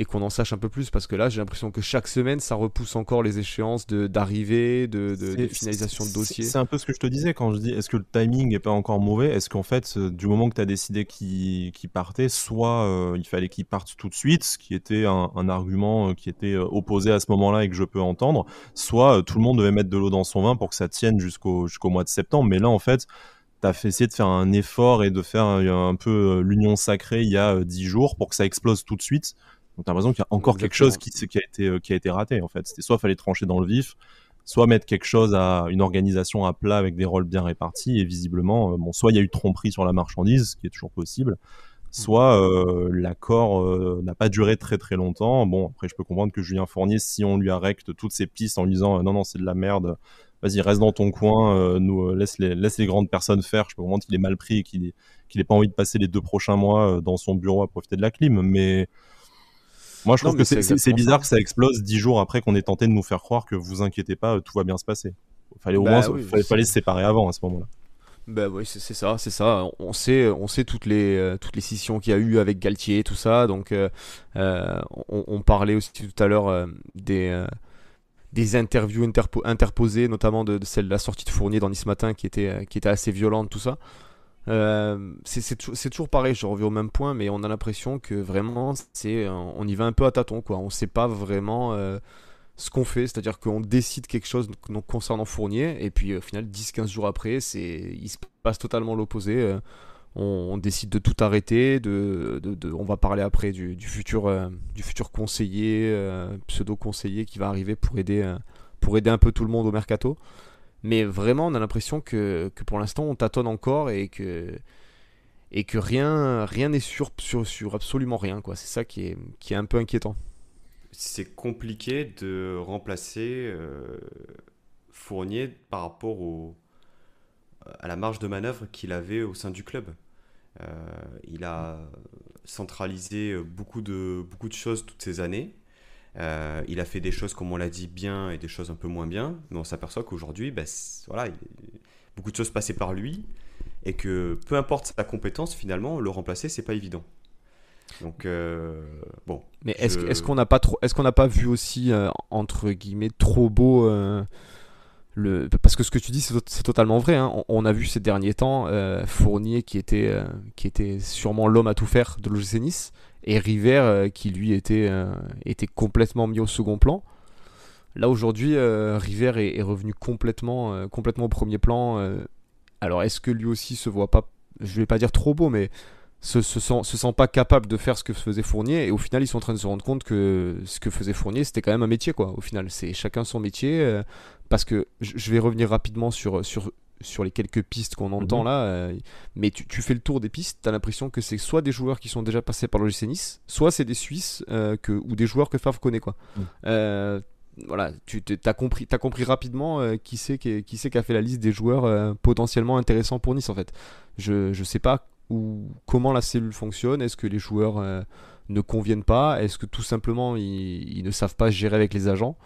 Speaker 2: et qu'on en sache un peu plus parce que là j'ai l'impression que chaque semaine ça repousse encore les échéances d'arrivée, de, de, de, finalisation de dossier. C'est
Speaker 1: un peu ce que je te disais quand je dis est-ce que le timing n'est pas encore mauvais Est-ce qu'en fait du moment que tu as décidé qu'il partait, soit euh, il fallait qu'il parte tout de suite, ce qui était un, argument euh, qui était euh, opposé à ce moment-là et que je peux entendre, soit tout le monde devait mettre de l'eau dans son vin pour que ça tienne jusqu'au jusqu'au mois de septembre. Mais là en fait t'as fait essayer de faire un effort et de faire un, un peu l'union sacrée il y a dix jours pour que ça explose tout de suite donc t'as l'impression qu'il y a encore quelque chose qui, qui, a été, euh, qui a été raté en fait. C'était soit fallait trancher dans le vif, soit mettre quelque chose à une organisation à plat avec des rôles bien répartis et visiblement, euh, bon, soit il y a eu tromperie sur la marchandise, ce qui est toujours possible, mm. soit euh, l'accord n'a pas duré très très longtemps. Bon, après je peux comprendre que Julien Fournier, si on lui arrête toutes ses pistes en lui disant non non c'est de la merde, vas-y reste dans ton coin, nous laisse les, grandes personnes faire. Je peux comprendre qu'il est mal pris et qu'il n'ait pas envie de passer les deux prochains mois dans son bureau à profiter de la clim, mais moi, je trouve que c'est bizarre que ça explose dix jours après qu'on est tenté de nous faire croire que vous inquiétez pas, euh, tout va bien se passer. Fallait au bah moins, fallait, se séparer avant à ce moment-là.
Speaker 2: Ben oui, c'est ça, c'est ça. On sait, on sait toutes les euh, toutes les scissions qu'il y a eu avec Galtier, tout ça. Donc, euh, on, parlait aussi tout à l'heure des des interviews interposées, notamment de, celle de la sortie de Fournier dans Nice matin, qui était qui était assez violente, tout ça. Euh, c'est toujours pareil, je reviens au même point, mais on a l'impression que vraiment, on y va un peu à tâtons, quoi. On sait pas vraiment euh, ce qu'on fait, c'est-à-dire qu'on décide quelque chose concernant Fournier, et puis au final, 10-15 jours après, il se passe totalement l'opposé. Euh, on, décide de tout arrêter, de, on va parler après du, futur, conseiller, pseudo-conseiller qui va arriver pour pour aider un peu tout le monde au mercato. Mais vraiment, on a l'impression que, que pour l'instant, on tâtonne encore et que, et que rien rien n'est sûr sur, sur absolument rien. quoi. C'est ça qui est, qui est un peu inquiétant.
Speaker 3: C'est compliqué de remplacer euh, Fournier par rapport au, à la marge de manœuvre qu'il avait au sein du club. Euh, il a centralisé beaucoup de, beaucoup de choses toutes ces années. Euh, il a fait des choses, comme on l'a dit, bien et des choses un peu moins bien, mais on s'aperçoit qu'aujourd'hui, bah, voilà, beaucoup de choses passaient par lui et que peu importe sa compétence, finalement, le remplacer, c'est pas évident. Donc euh, bon. Mais est-ce est qu'on n'a pas trop,
Speaker 2: est-ce qu'on n'a pas vu aussi euh, entre guillemets trop beau parce que ce que tu dis, c'est totalement vrai. Hein. On, a vu ces derniers temps euh, Fournier qui était, euh, qui était sûrement l'homme à tout faire de l'OGC Nice et River euh, qui lui était, était complètement mis au second plan. Là aujourd'hui, River est, est, revenu complètement, complètement au premier plan. alors est-ce que lui aussi se voit pas, je vais pas dire trop beau, mais se, se, sent, pas capable de faire ce que faisait Fournier et au final ils sont en train de se rendre compte que ce que faisait Fournier c'était quand même un métier quoi au final c'est chacun son métier euh, parce que je vais revenir rapidement sur, sur, sur les quelques pistes qu'on entend mhm. là euh, mais tu, fais le tour des pistes t'as l'impression que c'est soit des joueurs qui sont déjà passés par l'OGC Nice soit c'est des Suisses euh, que, ou des joueurs que Favre connaît quoi mhm. voilà, tu as compris, as compris rapidement qui c'est qui, sait qui, a fait la liste des joueurs potentiellement intéressants pour Nice en fait. Je sais pas ou comment la cellule fonctionne, est-ce que les joueurs euh, ne conviennent pas, est-ce que tout simplement ils, ne savent pas gérer avec les agents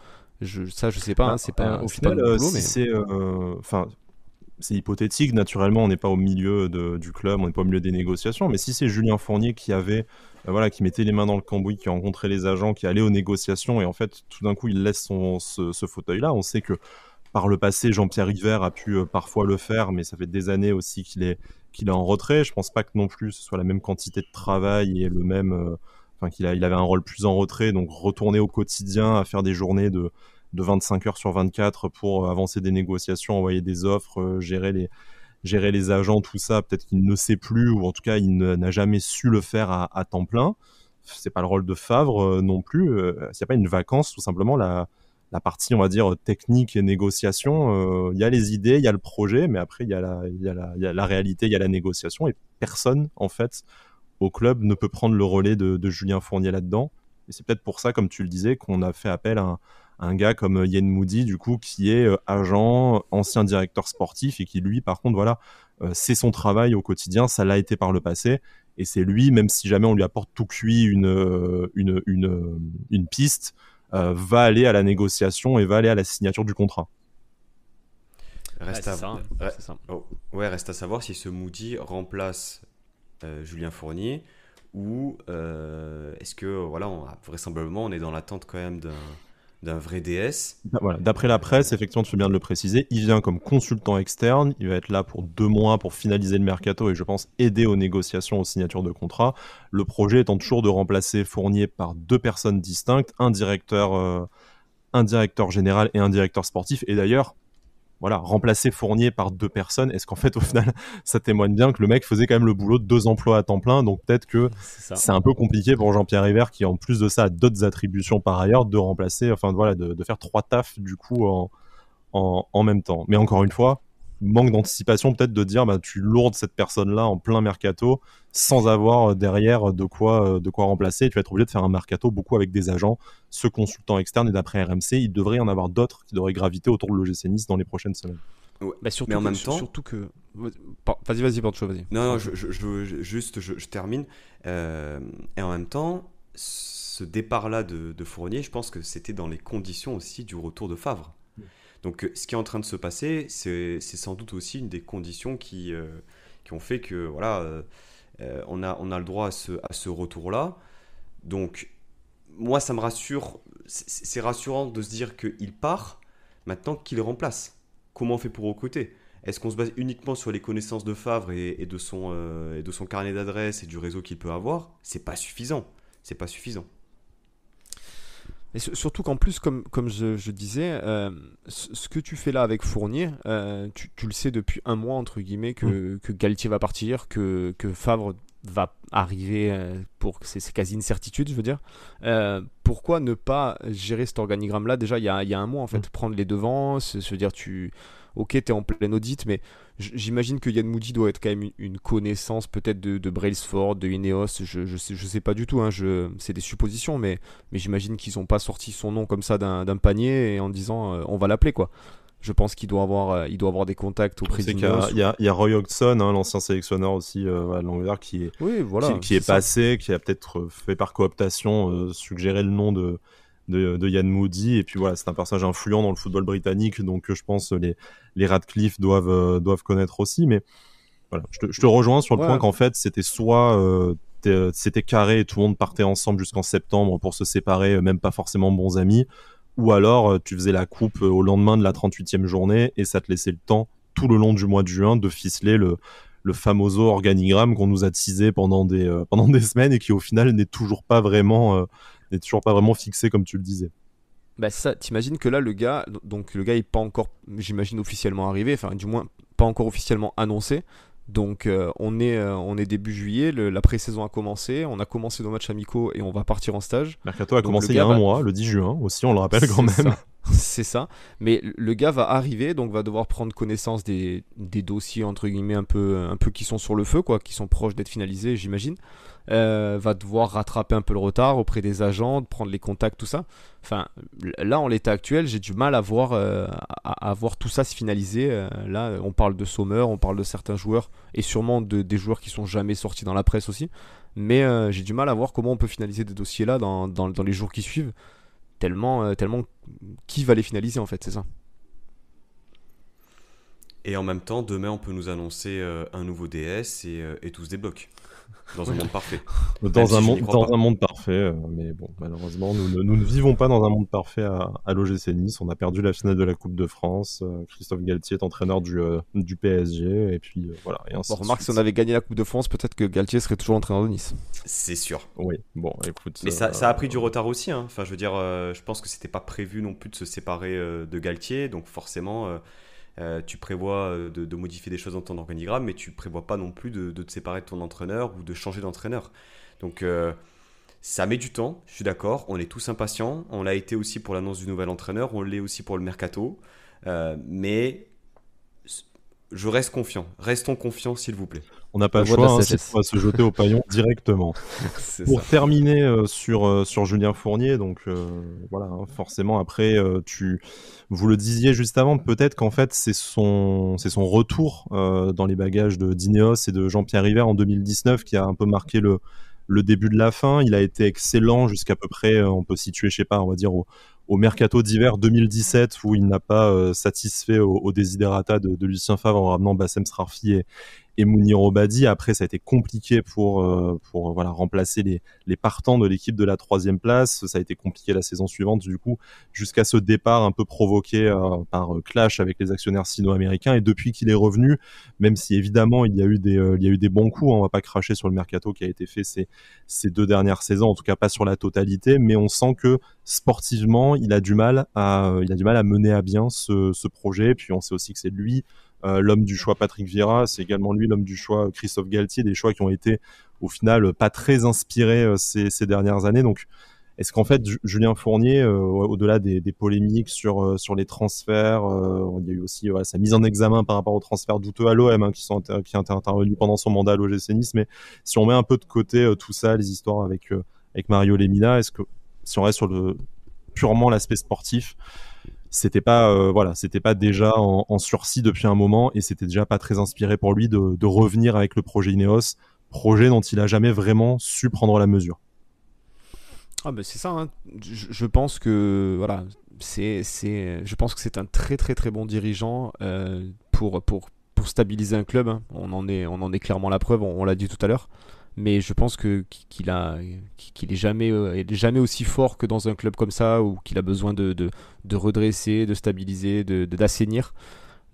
Speaker 2: je, ça, je sais pas. Hein, ah, c'est pas. Au final, euh, c'est, euh,
Speaker 1: enfin, c'est hypothétique. Naturellement, on n'est pas au milieu du club, on n'est pas au milieu des négociations. Mais si c'est Julien Fournier qui avait, voilà, qui mettait les mains dans le cambouis, qui rencontrait les agents, qui allait aux négociations, et en fait, tout d'un coup, il laisse son, ce, fauteuil-là. On sait que par le passé, Jean-Pierre Hiver a pu parfois le faire, mais ça fait des années aussi qu'il est, qu'il est en retrait. Je pense pas que non plus ce soit la même quantité de travail et le même. Euh, enfin, qu'il il avait un rôle plus en retrait, donc retourner au quotidien à faire des journées de, de 25 heures sur 24 pour avancer des négociations, envoyer des offres, euh, gérer les, gérer les agents, tout ça. Peut-être qu'il ne sait plus, ou en tout cas, il n'a jamais su le faire à, temps plein. C'est pas le rôle de Favre euh, non plus. S'il n'y a pas une vacance, tout simplement, la la partie, on va dire, technique et négociation, euh, il y a les idées, il y a le projet, mais après, il y, a la, réalité, il y a la négociation, et personne, en fait, au club ne peut prendre le relais de, Julien Fournier là-dedans. Et c'est peut-être pour ça, comme tu le disais, qu'on a fait appel à un, gars comme Yen Moody, du coup, qui est euh, agent, ancien directeur sportif, et qui, lui, par contre, voilà, euh, c'est son travail au quotidien, ça l'a été par le passé, et c'est lui, même si jamais on lui apporte tout cuit une piste, euh, va aller à la négociation et va aller à la signature du contrat.
Speaker 3: Reste, ah, à... Oh, reste à savoir si ce Moody remplace euh, Julien Fournier ou euh, est-ce que voilà, vraisemblablement on est dans l'attente quand même d'un d'un vrai DS.
Speaker 1: Voilà. D'après la presse, effectivement, tu fais bien de le préciser, il vient comme consultant externe, il va être là pour deux mois pour finaliser le mercato et je pense aider aux négociations, aux signatures de contrat. Le projet étant toujours de remplacer Fournier par deux personnes distinctes, un directeur, euh, un directeur général et un directeur sportif. Et d'ailleurs, voilà, remplacer Fournier par deux personnes, est-ce qu'en fait, au final, *laughs* ça témoigne bien que le mec faisait quand même le boulot de deux emplois à temps plein Donc peut-être que c'est un peu compliqué pour Jean-Pierre River, qui en plus de ça a d'autres attributions par ailleurs, de remplacer, enfin voilà, de, faire trois tafs du coup en même temps. Mais encore une fois, manque d'anticipation peut-être de dire bah, tu lourdes cette personne-là en plein mercato sans avoir euh, derrière euh, de quoi, euh, de quoi remplacer. tu vas être obligé de faire un mercato beaucoup avec des agents, ce consultant externe et d'après RMC, il devrait y en avoir d'autres qui devraient graviter autour de l'OGC Nice dans les prochaines semaines.
Speaker 3: Bah, mais en même temps, surtout que vas-y vas-y Pancho vas-y. Non non je, juste je, termine et en même temps ce départ là de Fournier je pense que c'était dans les conditions aussi du retour de Favre donc euh, ce qui est en train de se passer, c'est sans doute aussi une des conditions qui, euh, qui ont fait que voilà, euh, on, a, on a le droit à ce, à ce retour-là. Donc moi, ça me rassure, c'est rassurant de se dire qu'il part, maintenant qu'il remplace. Comment on fait pour recruter est-ce qu'on se base uniquement sur les connaissances de Favre et, de, son, et de son carnet d'adresses et du réseau qu'il peut avoir C'est pas suffisant. C'est pas suffisant.
Speaker 2: Et surtout qu'en plus, comme, comme je, disais, euh, ce que tu fais là avec Fournier, euh, tu, le sais depuis un mois, entre guillemets, que, mm. Galtier va partir, que, que Favre va arriver, euh, pour c'est quasi une certitude, je veux dire. pourquoi ne pas gérer cet organigramme-là déjà il y a, un mois, en fait, mm. prendre les devants, se dire tu ok, t'es en plein audit, mais j'imagine que Yann Moody doit être quand même une connaissance peut-être de, Brailsford, de Ineos, je, je, sais, je sais pas du tout, hein, c'est des suppositions, mais, mais j'imagine qu'ils ont pas sorti son nom comme ça d'un panier et en disant euh, on va l'appeler quoi. Je pense qu'il doit avoir, euh, doit avoir des contacts auprès Il y, a,
Speaker 1: il y a Roy Hodgson, hein, l'ancien sélectionneur aussi euh, à l'Angleterre, qui est, qui, est, est passé, qui a peut-être fait par cooptation suggérer le nom de, de, Yann Moody. Et puis voilà, c'est un personnage influent dans le football britannique, donc euh, je pense euh, les, les Radcliffe doivent, euh, doivent connaître aussi. Mais voilà, je te, rejoins sur le point qu'en fait, c'était soit c'était carré et tout le monde partait ensemble jusqu'en septembre pour se séparer, même pas forcément bons amis, ou alors tu faisais la coupe au lendemain de la 38e journée et ça te laissait le temps tout le long du mois de juin de ficeler le, famoso organigramme qu'on nous a teasé pendant des, *laughs* pendant des semaines et qui au final n'est toujours pas vraiment n'est toujours pas vraiment fixé comme tu le
Speaker 2: disais. Bah ça, t'imagines que là le gars, donc le gars est pas encore, j'imagine officiellement arrivé, enfin du moins pas encore officiellement annoncé. Donc euh, on, est, euh, on est début juillet, la pré-saison a commencé, on a commencé nos matchs amicaux et on va partir en stage. Mercato a commencé il y a un mois, le
Speaker 1: 10 juin aussi, on le rappelle quand même.
Speaker 2: C'est ça. Mais le gars va arriver, donc va devoir prendre connaissance des, dossiers entre guillemets un peu, un peu qui sont sur le feu, quoi, qui sont proches d'être finalisés, j'imagine. Euh, va devoir rattraper un peu le retard auprès des agents, prendre les contacts, tout ça. Enfin, là, en l'état actuel, j'ai du mal à voir, euh, à, tout ça se finaliser. Euh, là, on parle de Sommer, on parle de certains joueurs, et sûrement de, des joueurs qui sont jamais sortis dans la presse aussi. Mais j'ai du mal à voir comment on peut finaliser des dossiers là dans, dans les jours qui suivent. Tellement, tellement qui va les finaliser en fait, c'est ça.
Speaker 3: Et en même temps, demain, on peut nous annoncer euh, un nouveau DS et, euh, et tout se débloque. Dans un monde parfait. Dans, un, monde, dans
Speaker 1: un monde parfait, mais bon, malheureusement, nous ne, vivons pas dans un monde parfait à, à l'OGC Nice. On a perdu la finale de la Coupe de France. Euh, Christophe Galtier est entraîneur du, du PSG. Et puis voilà. Et remarque, si on avait gagné la Coupe
Speaker 2: de France, peut-être que Galtier
Speaker 1: serait
Speaker 3: toujours entraîneur de Nice. C'est sûr. Oui, bon, écoute. Mais ça, ça, a pris du retard aussi. Hein. Enfin, je veux dire, je pense que c'était pas prévu non plus de se séparer de Galtier. Donc forcément euh, tu prévois euh, de, modifier des choses dans ton organigramme, mais tu prévois pas non plus de, te séparer de ton entraîneur ou de changer d'entraîneur. Donc euh, ça met du temps, je suis d'accord, on est tous impatients, on l'a été aussi pour l'annonce du nouvel entraîneur, on l'est aussi pour le mercato, mais je reste confiant, restons confiants s'il vous plaît on n'a pas le choix, hein, c'est se jeter au paillon
Speaker 1: directement. *laughs* Pour terminer euh, sur, euh, sur Julien Fournier, donc euh, voilà, hein, forcément, après, tu, vous le disiez juste avant, peut-être qu'en fait, c'est son, son retour dans les bagages de Dineos et de Jean-Pierre River en 2019 qui a un peu marqué le, le début de la fin. Il a été excellent jusqu'à peu près, on peut situer, je sais pas, on va dire au, mercato d'hiver 2017 où il n'a pas satisfait au, au desiderata de, Lucien Favre en ramenant Bassem Srarfi et, et Mounir Obadi. Après, ça a été compliqué pour, euh, pour voilà, remplacer les, les partants de l'équipe de la troisième place. Ça a été compliqué la saison suivante, du coup, jusqu'à ce départ un peu provoqué euh, par euh, clash avec les actionnaires sino-américains. Et depuis qu'il est revenu, même si évidemment il y a eu des, il y a eu des bons coups, hein, on va pas cracher sur le mercato qui a été fait ces, ces deux dernières saisons, en tout cas pas sur la totalité, mais on sent que sportivement, il a du mal à, il a du mal à mener à bien ce, ce projet. Puis on sait aussi que c'est lui euh, l'homme du choix Patrick Vieira, c'est également lui l'homme du choix Christophe Galtier, des choix qui ont été au final pas très inspirés euh, ces, dernières années. Donc, est-ce qu'en fait, Julien Fournier, euh, au-delà des, polémiques sur, sur les transferts, il y a eu aussi sa mise en examen par rapport aux transferts douteux à l'OM, hein, qui, sont qui intervenu pendant son mandat à l'OGC Nice, mais si on met un peu de côté tout ça, les histoires avec, avec Mario Lemina, est-ce que si on reste sur le, purement l'aspect sportif, c'était pas euh, voilà, c'était pas déjà en, sursis depuis un moment et c'était déjà pas très inspiré pour lui de, revenir avec le projet Ineos, projet dont il a jamais vraiment su prendre la mesure.
Speaker 2: Ah c'est ça, hein. je, pense que voilà, c'est je pense que c'est un très très très bon dirigeant euh, pour pour pour stabiliser un club. Hein. On en est on en est clairement la preuve, on l'a dit tout à l'heure mais je pense que qu'il a qu'il est jamais euh, jamais aussi fort que dans un club comme ça où qu'il a besoin de, de, redresser, de stabiliser, de d'assainir.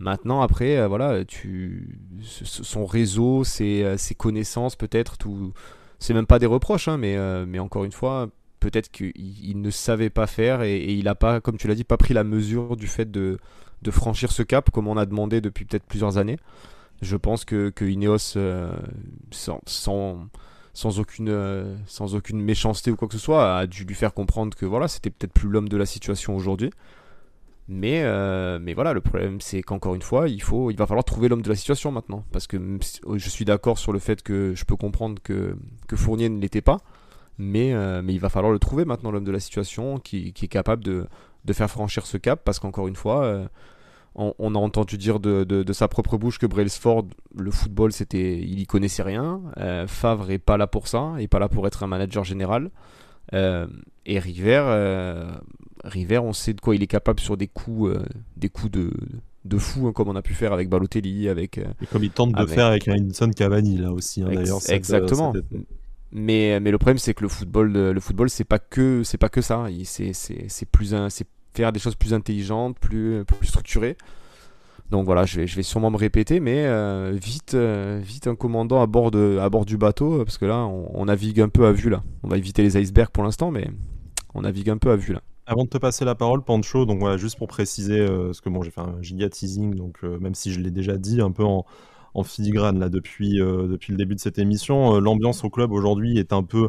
Speaker 2: Maintenant, après, euh, voilà, tu son réseau, euh, ses, connaissances, peut-être tout. C'est même pas des reproches, hein, mais mais encore une fois, peut-être qu'il ne savait pas faire et, il n'a pas, comme tu l'as dit, pas pris la mesure du fait de de franchir ce cap comme on a demandé depuis peut-être plusieurs années je pense que, que Ineos, euh, sans, aucune, euh, sans aucune méchanceté ou quoi que ce soit, a dû lui faire comprendre que voilà, c'était peut-être plus l'homme de la situation aujourd'hui. Mais, euh, mais voilà, le problème, c'est qu'encore une fois, il, faut, il va falloir trouver l'homme de la situation maintenant. Parce que oh, je suis d'accord sur le fait que je peux comprendre que, Fournier ne l'était pas. Mais, mais il va falloir le trouver maintenant, l'homme de la situation, qui, est capable de, de, faire franchir ce cap. Parce qu'encore une fois on, a entendu dire de, sa propre bouche que Brailsford, le football, c'était, il y connaissait rien. Euh, Favre est pas là pour ça, est pas là pour être un manager général. Euh, et River, euh, River, on sait de quoi il est capable sur des coups, des coups de, de fou, hein, comme on a pu faire avec Balotelli, avec. comme il tente de faire avec
Speaker 1: Edinson Cavani là aussi, hein, exactement.
Speaker 2: Mais, mais le problème c'est que le football le football c'est pas que c'est pas que ça c'est plus un c'est faire des choses plus intelligentes, plus, plus structurées. Donc voilà, je vais, je vais sûrement me répéter, mais euh, vite, euh, vite un commandant à bord, de, à bord du bateau, euh, parce que là, on, navigue un peu à vue là. On va éviter les icebergs pour l'instant, mais on navigue un peu à vue là.
Speaker 1: Avant de te passer la parole, Pancho, donc voilà, juste pour préciser, ce parce que bon, j'ai fait un giga teasing, donc même si je l'ai déjà dit un peu en, en filigrane là depuis, depuis le début de cette émission, l'ambiance au club aujourd'hui est un peu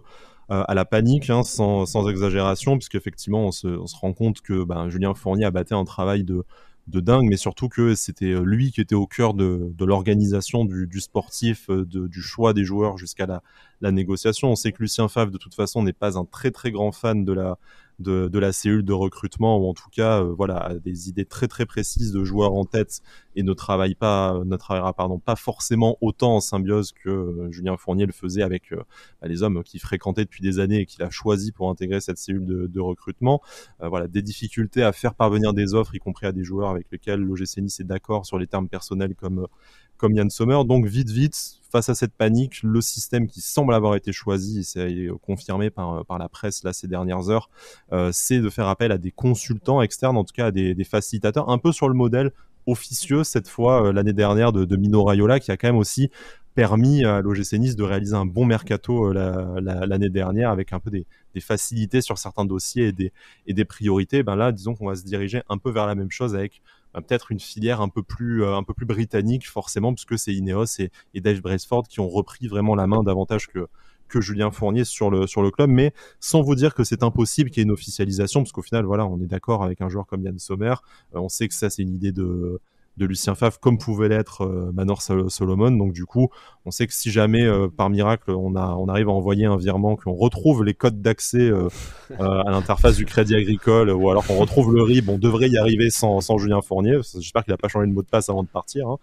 Speaker 1: euh, à la panique, hein, sans, sans, exagération, puisqu'effectivement, on se, on se rend compte que ben, Julien Fournier a un travail de, de dingue, mais surtout que c'était euh, lui qui était au cœur de, de l'organisation du, du, sportif, euh, du choix des joueurs jusqu'à la, la, négociation. On sait que Lucien Favre, de toute façon, n'est pas un très très grand fan de la, de, la cellule de recrutement ou en tout cas euh, voilà des idées très très précises de joueurs en tête et ne travaille pas ne travaillera pardon pas forcément autant en symbiose que euh, Julien Fournier le faisait avec euh, bah, les hommes qu'il fréquentait depuis des années et qu'il a choisi pour intégrer cette cellule de, recrutement voilà des difficultés à faire parvenir des offres y compris à des joueurs avec lesquels l'OGC Nice est d'accord sur les termes personnels comme comme Yann Sommer. Donc vite, vite, face à cette panique, le système qui semble avoir été choisi, et c'est confirmé par, euh, par la presse là ces dernières heures, euh, c'est de faire appel à des consultants externes, en tout cas à des, facilitateurs, un peu sur le modèle officieux cette fois euh, l'année dernière de, Mino Raiola, qui a quand même aussi permis à l'OGC Nice de réaliser un bon mercato l'année dernière avec un peu des, des, facilités sur certains dossiers et des, et des priorités. Ben là, disons qu'on va se diriger un peu vers la même chose avec peut-être une filière un peu plus euh, un peu plus britannique forcément puisque c'est Ineos et, Dave Braceford qui ont repris vraiment la main davantage que que Julien Fournier sur le, sur le club, mais sans vous dire que c'est impossible qu'il y ait une officialisation, parce qu'au final, voilà, on est d'accord avec un joueur comme Yann Sommer, euh, on sait que ça, c'est une idée de, de Lucien Favre comme pouvait l'être euh, Manor Solomon. Donc du coup, on sait que si jamais euh, par miracle on, a, on arrive à envoyer un virement, qu'on retrouve les codes d'accès euh, *laughs* à l'interface du Crédit Agricole ou alors qu'on retrouve le RIB, on devrait y arriver sans, sans Julien Fournier. J'espère qu'il n'a pas changé de mot de passe avant de partir. Hein.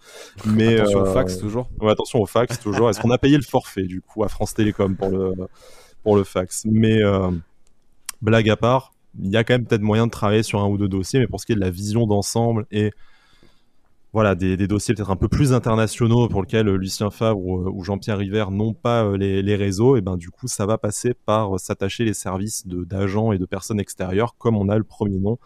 Speaker 1: Mais attention au fax toujours. attention au fax toujours. Est-ce qu'on a payé le forfait du coup à France Télécom pour le pour le fax. Mais blague à part, il y a quand même peut-être moyen de travailler sur un ou deux dossiers, mais pour ce qui est de la vision d'ensemble et voilà, des, dossiers peut-être un peu plus internationaux pour lesquels euh, Lucien Fabre euh, ou, Jean-Pierre River n'ont pas euh, les, réseaux, et ben du coup, ça va passer par s'attacher les services d'agents et de personnes extérieures, comme on a le premier nom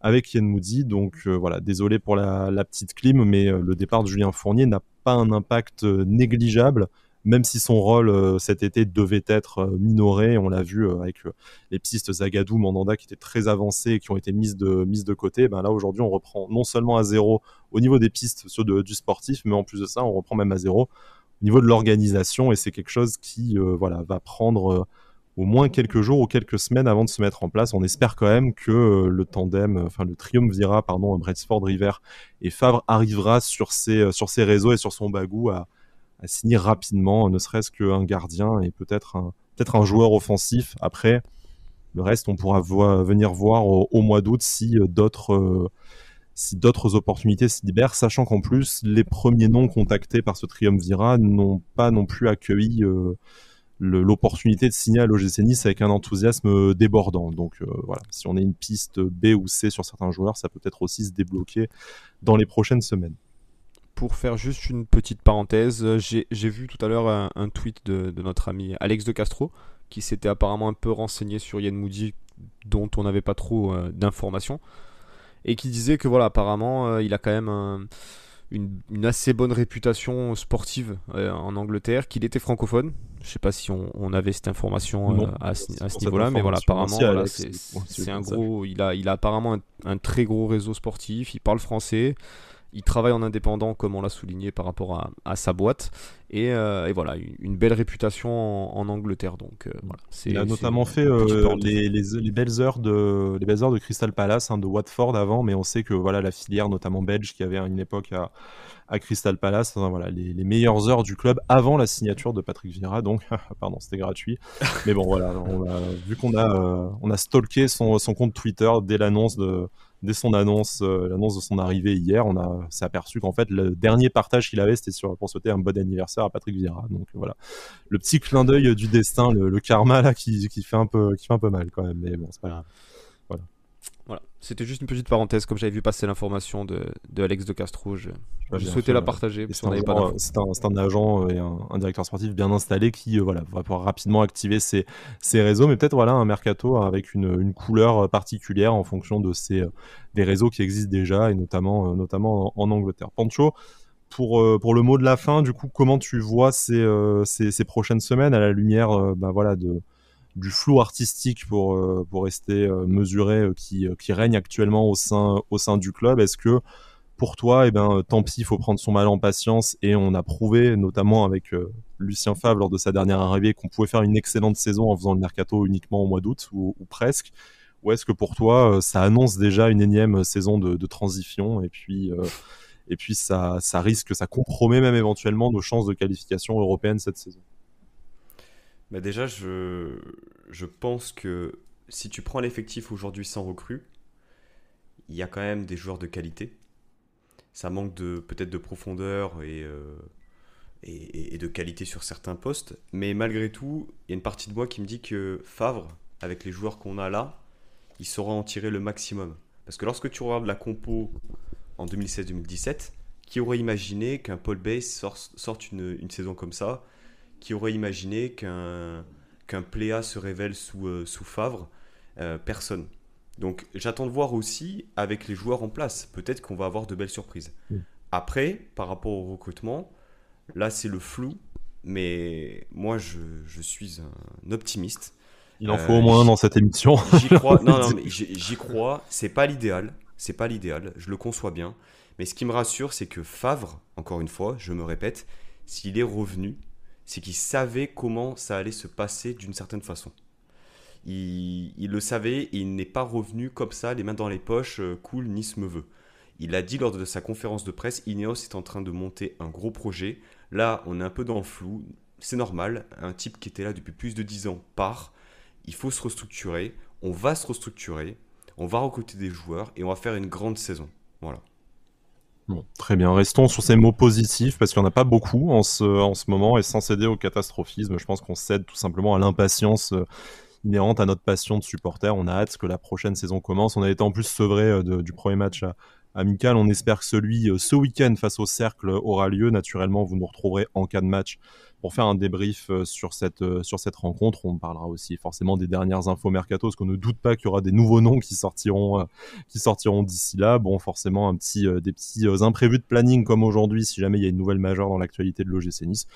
Speaker 1: avec Yann Moody. Donc voilà, désolé pour la, petite clim, mais le départ de Julien Fournier n'a pas un impact négligeable même si son rôle euh, cet été devait être euh, minoré, on l'a vu euh, avec les pistes Zagadou, Mandanda qui étaient très avancées et qui ont été mises de, côté, ben là aujourd'hui on reprend non seulement à zéro au niveau des pistes, du sportif, mais en plus de ça on reprend même à zéro au niveau de l'organisation et c'est quelque chose qui voilà, va prendre au moins quelques jours ou quelques semaines avant de se mettre en place. On espère quand même que le tandem, enfin le triumvirat, pardon, Bretsford River et Favre arrivera sur ses, sur ses réseaux et sur son bagou à, à signer rapidement, ne serait-ce qu'un gardien et peut-être un, peut-être un joueur offensif. Après, le reste, on pourra venir voir au, mois d'août si euh, d'autres euh, si d'autres opportunités se libèrent, sachant qu'en plus, les premiers noms contactés par ce triumvirat n'ont pas non plus accueilli euh, l'opportunité de signer à l'OGC Nice avec un enthousiasme débordant. Donc voilà, si on a une piste B ou C sur certains joueurs, ça peut-être aussi se débloquer dans les prochaines semaines
Speaker 2: pour faire juste une petite parenthèse, euh, j'ai vu tout à l'heure un, tweet de, notre ami Alex de Castro qui s'était apparemment un peu renseigné sur Yann Moody dont on n'avait pas trop euh, d'informations et qui disait que voilà apparemment euh, il a quand même une, assez bonne réputation sportive en Angleterre, qu'il était francophone. Je sais pas si on, avait cette information à ce, niveau-là, mais voilà apparemment c'est un gros, il a, il a apparemment un, très gros réseau sportif, il parle français. Il travaille en indépendant, comme on l'a souligné par rapport à, sa boîte. Et, euh, voilà, une belle réputation en, Angleterre. Donc, euh, voilà, il a notamment fait euh,
Speaker 1: les, belles heures de, belles de Crystal Palace, hein, de Watford avant, mais on sait que voilà, la filière, notamment belge, qui avait une époque à, Crystal Palace, hein, voilà, les, meilleures heures du club avant la signature de Patrick Vieira. Donc, *laughs* pardon, c'était gratuit. Mais bon, voilà, vu qu'on a, on a stalké son compte Twitter dès l'annonce de dès son annonce, euh, l'annonce de son arrivée hier, on a s'est aperçu qu'en fait le dernier partage qu'il avait c'était sur pour souhaiter un bon anniversaire à Patrick Vieira. Donc voilà, le petit clin d'œil du destin, le, karma là qui, qui, fait un peu qui fait un peu mal quand même, mais bon c'est pas grave.
Speaker 2: Voilà, c'était juste une petite parenthèse, comme j'avais vu passer l'information de, de, Alex de Castro, je, souhaitais la partager. C'est un, un,
Speaker 1: un, agent euh, et un, directeur sportif bien installé qui euh, voilà, va pouvoir rapidement activer ses, réseaux, mais peut-être voilà, un mercato avec une, couleur particulière en fonction de ces, euh, des réseaux qui existent déjà, et notamment, notamment en, Angleterre. Pancho, pour, pour le mot de la fin, du coup, comment tu vois ces, prochaines semaines à la lumière ben, voilà, de du flou artistique pour, euh, pour rester euh, mesuré euh, qui, règne actuellement au sein, au sein du club. Est-ce que pour toi, eh ben, tant pis, il faut prendre son mal en patience et on a prouvé, notamment avec Lucien Favre lors de sa dernière arrivée, qu'on pouvait faire une excellente saison en faisant le mercato uniquement au mois d'août ou, presque ou est-ce que pour toi ça annonce déjà une énième saison de, transition et puis et puis ça, ça risque ça compromet même éventuellement nos chances de qualification européenne cette saison
Speaker 3: bah, déjà, je, pense que si tu prends l'effectif aujourd'hui sans recrue, il y a quand même des joueurs de qualité. Ça manque de peut-être de profondeur euh, et, et, de qualité sur certains postes. Mais malgré tout, il y a une partie de moi qui me dit que Favre, avec les joueurs qu'on a là, il saura en tirer le maximum. Parce que lorsque tu regardes la compo en 2016-2017, qui aurait imaginé qu'un Paul Bass sorte, une, saison comme ça qui aurait imaginé qu'un qu'un Pléa se révèle sous, euh, sous Favre euh, Personne. Donc j'attends de voir aussi avec les joueurs en place. Peut-être qu'on va avoir de belles surprises. Après, par rapport au recrutement, là c'est le flou, mais moi je, je suis un optimiste. Il en euh, faut au moins dans cette émission. J'y crois. *laughs* non, non, crois. C'est pas l'idéal. C'est pas l'idéal. Je le conçois bien. Mais ce qui me rassure, c'est que Favre, encore une fois, je me répète, s'il est revenu, c'est qu'il savait comment ça allait se passer d'une certaine façon. Il, le savait il n'est pas revenu comme ça, les mains dans les poches, euh, cool, Nice me veut. Il a dit lors de sa conférence de presse, Ineos est en train de monter un gros projet. Là, on est un peu dans le flou, c'est normal, un type qui était là depuis plus de 10 ans part, il faut se restructurer, on va se restructurer, on va recruter des joueurs et on va faire une grande saison. Voilà
Speaker 1: très bien. Restons sur ces mots positifs parce qu'il n'y en a pas beaucoup en ce, en ce moment et sans céder au catastrophisme, je pense qu'on cède tout simplement à l'impatience euh, inhérente à notre passion de supporter. On a hâte que la prochaine saison commence. On a été en plus sevré euh, du premier match à, amical. On espère que celui euh, ce week-end face au Cercle aura lieu. Naturellement, vous nous retrouverez en cas de match pour faire un débrief euh, sur cette, euh, sur cette rencontre. On parlera aussi forcément des dernières infos mercato, parce qu'on ne doute pas qu'il y aura des nouveaux noms qui sortiront, qui sortiront d'ici là. Bon, forcément, un petit, des petits imprévus de planning comme aujourd'hui, si jamais il y a une nouvelle majeure dans l'actualité de l'OGC Nice.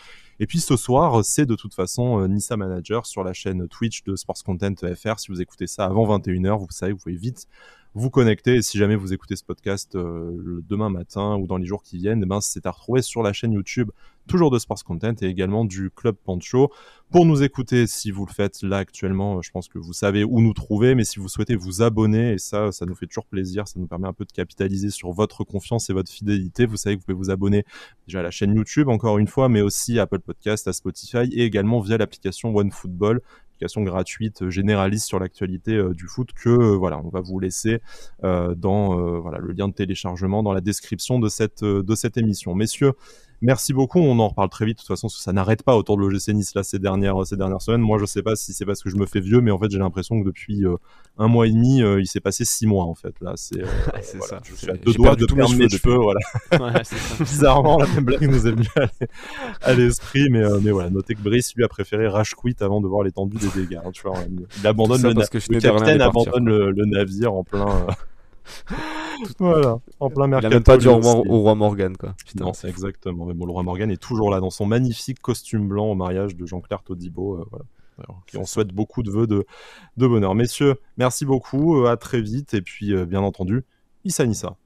Speaker 1: Et puis ce soir, c'est de toute façon Nissa Manager sur la chaîne Twitch de Sports Content FR. Si vous écoutez ça avant 21h, vous savez vous pouvez vite vous connectez Et si jamais vous écoutez ce podcast euh, demain matin ou dans les jours qui viennent, eh ben, c'est à retrouver sur la chaîne YouTube, toujours de Sports Content et également du Club Pancho. Pour nous écouter, si vous le faites là actuellement, je pense que vous savez où nous trouver, mais si vous souhaitez vous abonner, et ça, ça nous fait toujours plaisir, ça nous permet un peu de capitaliser sur votre confiance et votre fidélité. Vous savez que vous pouvez vous abonner déjà à la chaîne YouTube, encore une fois, mais aussi à Apple Podcast, à Spotify et également via l'application OneFootball gratuite euh, généraliste sur l'actualité euh, du foot que euh, voilà, on va vous laisser dans voilà, le lien de téléchargement dans la description de cette, de cette émission. Messieurs, Merci beaucoup. On en reparle très vite. De toute façon, ça n'arrête pas autour de l'OGC Nice là ces dernières ces dernières semaines. Moi, je sais pas si c'est parce que je me fais vieux, mais en fait, j'ai l'impression que depuis euh, un mois et demi, euh, il s'est passé six mois en fait. Là, c'est euh, *laughs* ça. Je suis à deux doigts de perdre mes cheveux. Voilà. *laughs* Bizarrement, la même blague nous est venue à l'esprit, mais mais voilà. Notez que Brice lui a préféré Rashquit avant de voir l'étendue des dégâts. Hein, il abandonne abandonne le, navire en plein voilà, en plein mercato. Il a même pas du au roi Morgan, quoi. exactement. Mais bon, le roi Morgan est toujours là dans son magnifique costume blanc au mariage de Jean-Claire Todibo. Euh, on souhaite beaucoup de vœux de, de bonheur. Messieurs, merci beaucoup. Euh, à très vite. Et puis, euh, bien entendu, Issa Nissa.